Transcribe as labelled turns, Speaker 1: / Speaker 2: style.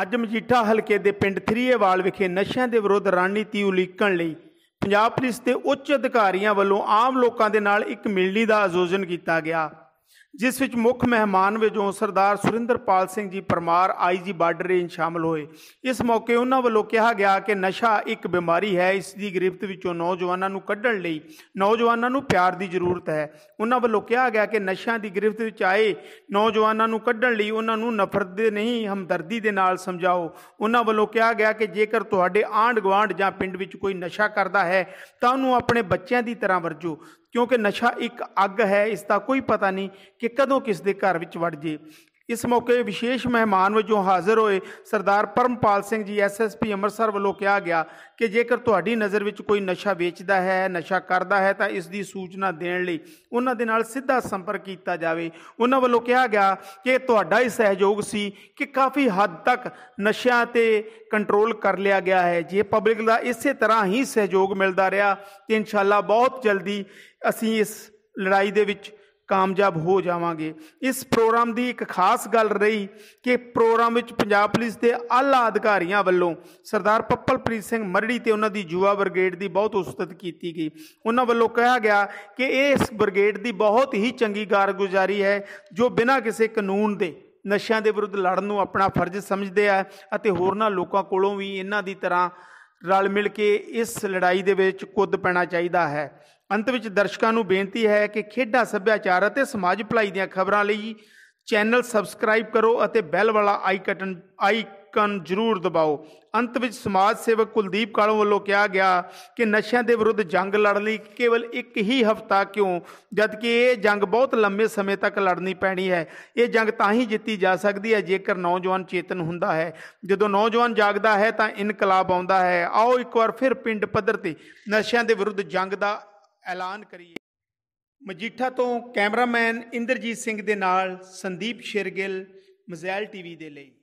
Speaker 1: ਅੱਜ ਮਜੀਠਾ ਹਲਕੇ ਦੇ ਪਿੰਡ ਥਰੀਏਵਾਲ ਵਿਖੇ ਨਸ਼ਿਆਂ ਦੇ ਵਿਰੁੱਧ ਰਣਨੀਤੀ ਉਲੀਕਣ ਲਈ ਪੰਜਾਬ ਪੁਲਿਸ ਦੇ ਉੱਚ ਅਧਿਕਾਰੀਆਂ ਵੱਲੋਂ ਆਮ ਲੋਕਾਂ ਦੇ ਨਾਲ ਇੱਕ ਮਿਲਣੀ ਦਾ ਆਯੋਜਨ ਕੀਤਾ ਗਿਆ ਜਿਸ ਵਿੱਚ ਮੁੱਖ ਮਹਿਮਾਨ ਵਜੋਂ ਸਰਦਾਰ ਸੁਰਿੰਦਰਪਾਲ ਸਿੰਘ ਜੀ ਪਰਮਾਰ ਆਈਜੀ ਬਾਰਡਰ ਰੇਂਜ ਸ਼ਾਮਲ ਹੋਏ ਇਸ ਮੌਕੇ ਉਹਨਾਂ ਵੱਲੋਂ ਕਿਹਾ ਗਿਆ ਕਿ ਨਸ਼ਾ ਇੱਕ ਬਿਮਾਰੀ ਹੈ ਇਸ ਦੀ ਗ੍ਰਿਫਤ ਵਿੱਚੋਂ ਨੌਜਵਾਨਾਂ ਨੂੰ ਕੱਢਣ ਲਈ ਨੌਜਵਾਨਾਂ ਨੂੰ ਪਿਆਰ ਦੀ ਜ਼ਰੂਰਤ ਹੈ ਉਹਨਾਂ ਵੱਲੋਂ ਕਿਹਾ ਗਿਆ ਕਿ ਨਸ਼ਿਆਂ ਦੀ ਗ੍ਰਿਫਤ ਵਿੱਚ ਆਏ ਨੌਜਵਾਨਾਂ ਨੂੰ ਕੱਢਣ ਲਈ ਉਹਨਾਂ ਨੂੰ ਨਫ਼ਰਤ ਦੇ ਨਹੀਂ ਹਮਦਰਦੀ ਦੇ ਨਾਲ ਸਮਝਾਓ ਉਹਨਾਂ ਵੱਲੋਂ ਕਿਹਾ ਗਿਆ ਕਿ ਜੇਕਰ ਤੁਹਾਡੇ ਆਂਢ ਗੁਆਂਢ ਜਾਂ ਪਿੰਡ ਵਿੱਚ ਕੋਈ ਨਸ਼ਾ ਕਰਦਾ ਹੈ ਤਾਂ ਉਹਨੂੰ ਆਪਣੇ ਬੱਚਿਆਂ ਦੀ ਤਰ੍ਹਾਂ ਵਰਜੋ ਕਿਉਂਕਿ ਨਸ਼ਾ ਇੱਕ ਅੱਗ ਹੈ ਇਸ ਦਾ ਕੋਈ ਪਤਾ ਨਹੀਂ ਕਿ ਕਦੋਂ ਕਿਸ ਦੇ ਘਰ ਵਿੱਚ ਵੜ ਜੇ ਇਸ ਮੌਕੇ ਵਿਸ਼ੇਸ਼ ਮਹਿਮਾਨ ਵਜੋਂ ਹਾਜ਼ਰ ਹੋਏ ਸਰਦਾਰ ਪਰਮਪਾਲ ਸਿੰਘ ਜੀ ਐਸਐਸਪੀ ਅੰਮ੍ਰਿਤਸਰ ਵੱਲੋਂ ਕਿਹਾ ਗਿਆ ਕਿ ਜੇਕਰ ਤੁਹਾਡੀ ਨਜ਼ਰ ਵਿੱਚ ਕੋਈ ਨਸ਼ਾ ਵੇਚਦਾ ਹੈ ਨਸ਼ਾ ਕਰਦਾ ਹੈ ਤਾਂ ਇਸ ਦੀ ਸੂਚਨਾ ਦੇਣ ਲਈ ਉਹਨਾਂ ਦੇ ਨਾਲ ਸਿੱਧਾ ਸੰਪਰਕ ਕੀਤਾ ਜਾਵੇ ਉਹਨਾਂ ਵੱਲੋਂ ਕਿਹਾ ਗਿਆ ਕਿ ਤੁਹਾਡਾ ਹੀ ਸਹਿਯੋਗ ਸੀ ਕਿ ਕਾਫੀ ਹੱਦ ਤੱਕ ਨਸ਼ਿਆਂ ਤੇ ਕੰਟਰੋਲ ਕਰ ਲਿਆ ਗਿਆ ਹੈ ਜੇ ਪਬਲਿਕ ਦਾ ਇਸੇ ਤਰ੍ਹਾਂ ਹੀ ਸਹਿਯੋਗ ਮਿਲਦਾ ਰਿਹਾ ਤੇ ਇਨਸ਼ਾਅੱਲਾ ਬਹੁਤ ਜਲਦੀ ਅਸੀਂ ਇਸ ਲੜਾਈ ਦੇ ਵਿੱਚ ਕਾਮਯਾਬ ਹੋ ਜਾਵਾਂਗੇ ਇਸ ਪ੍ਰੋਗਰਾਮ ਦੀ ਇੱਕ ਖਾਸ ਗੱਲ ਰਹੀ ਕਿ ਪ੍ਰੋਗਰਾਮ ਵਿੱਚ ਪੰਜਾਬ ਪੁਲਿਸ ਦੇ ਆਲਾ ਅਧਿਕਾਰੀਆਂ ਵੱਲੋਂ ਸਰਦਾਰ ਪੱਪਲਪ੍ਰੀਤ ਸਿੰਘ ਮਰੜੀ ਤੇ ਉਹਨਾਂ ਦੀ ਜੁਵਾ ਬ੍ਰਿਗੇਡ ਦੀ ਬਹੁਤ ਉਸਤਤ ਕੀਤੀ ਗਈ ਉਹਨਾਂ ਵੱਲੋਂ ਕਿਹਾ ਗਿਆ ਕਿ ਇਹ ਇਸ ਬ੍ਰਿਗੇਡ ਦੀ ਬਹੁਤ ਹੀ ਚੰਗੀ ਕਾਰਗੁਜ਼ਾਰੀ ਹੈ ਜੋ ਬਿਨਾਂ ਕਿਸੇ ਕਾਨੂੰਨ ਦੇ ਨਸ਼ਿਆਂ ਦੇ ਵਿਰੁੱਧ ਲੜਨ ਨੂੰ ਆਪਣਾ ਫਰਜ਼ ਸਮਝਦੇ ਆ ਅਤੇ ਹੋਰਨਾਂ ਲੋਕਾਂ ਕੋਲੋਂ ਵੀ ਇਹਨਾਂ ਦੀ ਤਰ੍ਹਾਂ ਰਲ ਮਿਲ ਕੇ ਇਸ ਲੜਾਈ ਦੇ ਵਿੱਚ ਕੁੱਦ ਪੈਣਾ ਚਾਹੀਦਾ ਹੈ ਅੰਤ ਵਿੱਚ ਦਰਸ਼ਕਾਂ ਨੂੰ ਬੇਨਤੀ ਹੈ ਕਿ ਖੇਡਾਂ ਸੱਭਿਆਚਾਰ ਅਤੇ ਸਮਾਜ ਭਲਾਈ ਦੀਆਂ ਖਬਰਾਂ ਲਈ ਚੈਨਲ ਸਬਸਕ੍ਰਾਈਬ ਕਰੋ ਅਤੇ ਬੈਲ ਵਾਲਾ ਆਈਕਨ ਆਈਕਨ ਜ਼ਰੂਰ ਦਬਾਓ ਅੰਤ ਵਿੱਚ ਸਮਾਜ ਸੇਵਕ ਕੁਲਦੀਪ ਕਾਲੋਂ ਵੱਲੋਂ ਕਿਹਾ ਗਿਆ ਕਿ ਨਸ਼ਿਆਂ ਦੇ ਵਿਰੁੱਧ ਜੰਗ ਲੜਨ ਲਈ ਕੇਵਲ ਇੱਕ ਹੀ ਹਫ਼ਤਾ ਕਿਉਂ ਜਦਕਿ ਇਹ ਜੰਗ ਬਹੁਤ ਲੰਮੇ ਸਮੇਂ ਤੱਕ ਲੜਨੀ ਪੈਣੀ ਹੈ ਇਹ ਜੰਗ ਤਾਂ ਹੀ ਜਿੱਤੀ ਜਾ ਸਕਦੀ ਹੈ ਜੇਕਰ ਨੌਜਵਾਨ ਚੇਤਨ ਹੁੰਦਾ ਹੈ ਜਦੋਂ ਨੌਜਵਾਨ ਜਾਗਦਾ ਹੈ ਤਾਂ ਇਨਕਲਾਬ ਆਉਂਦਾ ਹੈ ਆਓ ਇੱਕ ਵਾਰ ਫਿਰ ਪਿੰਡ ਪੱਧਰ ਤੇ ਨਸ਼ਿਆਂ ਦੇ ਵਿਰੁੱਧ ਜੰਗ ਦਾ ਐਲਾਨ ਕਰੀਏ ਮਜੀਠਾ ਤੋਂ ਕੈਮਰਾਮੈਨ ਇੰਦਰਜੀਤ ਸਿੰਘ ਦੇ ਨਾਲ ਸੰਦੀਪ ਸ਼ੇਰਗਿੱਲ ਮਜ਼ੈਲ ਟੀਵੀ ਦੇ ਲਈ